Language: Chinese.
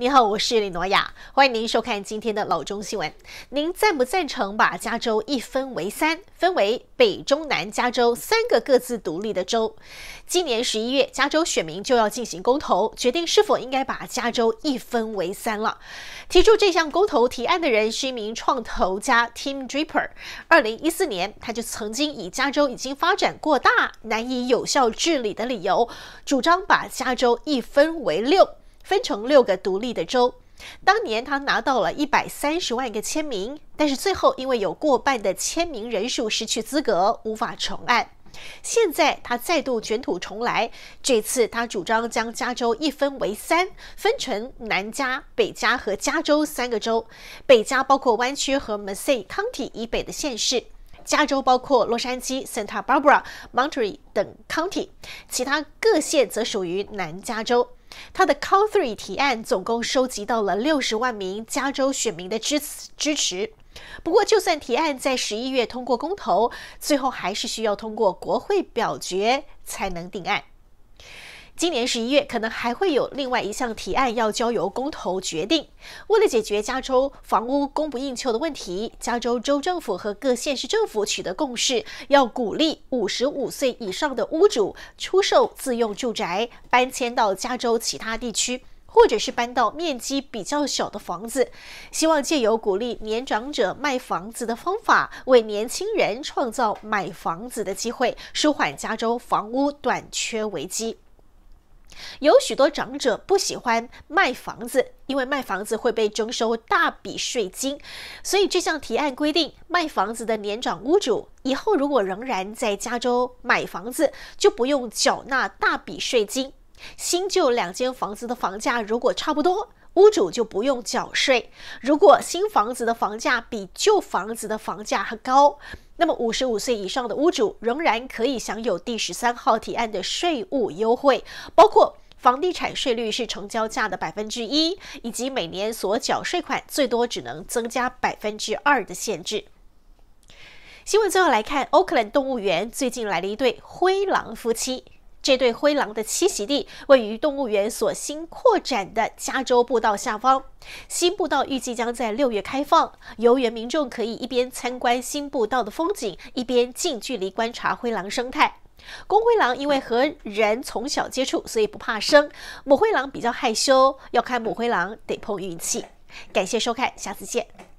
你好，我是李诺亚，欢迎您收看今天的《老中新闻》。您赞不赞成把加州一分为三，分为北、中、南加州三个各自独立的州？今年十一月，加州选民就要进行公投，决定是否应该把加州一分为三了。提出这项公投提案的人是一名创投家 Tim Draper。二零一四年，他就曾经以加州已经发展过大，难以有效治理的理由，主张把加州一分为六。分成六个独立的州，当年他拿到了一百三十万个签名，但是最后因为有过半的签名人数失去资格，无法重案。现在他再度卷土重来，这次他主张将加州一分为三，分成南加、北加和加州三个州。北加包括湾区和 m a s e r County 以北的县市，加州包括洛杉矶、Santa Barbara、Monterey 等 County，其他各县则属于南加州。他的 Count Three 提案总共收集到了六十万名加州选民的支持支持。不过，就算提案在十一月通过公投，最后还是需要通过国会表决才能定案。今年十一月，可能还会有另外一项提案要交由公投决定。为了解决加州房屋供不应求的问题，加州州政府和各县市政府取得共识，要鼓励五十五岁以上的屋主出售自用住宅，搬迁到加州其他地区，或者是搬到面积比较小的房子。希望借由鼓励年长者卖房子的方法，为年轻人创造买房子的机会，舒缓加州房屋短缺危机。有许多长者不喜欢卖房子，因为卖房子会被征收大笔税金。所以这项提案规定，卖房子的年长屋主以后如果仍然在加州买房子，就不用缴纳大笔税金。新旧两间房子的房价如果差不多，屋主就不用缴税。如果新房子的房价比旧房子的房价还高，那么，五十五岁以上的屋主仍然可以享有第十三号提案的税务优惠，包括房地产税率是成交价的百分之一，以及每年所缴税款最多只能增加百分之二的限制。新闻最后来看，o a k l a n d 动物园最近来了一对灰狼夫妻。这对灰狼的栖息地位于动物园所新扩展的加州步道下方。新步道预计将在六月开放，游园民众可以一边参观新步道的风景，一边近距离观察灰狼生态。公灰狼因为和人从小接触，所以不怕生；母灰狼比较害羞，要看母灰狼得碰运气。感谢收看，下次见。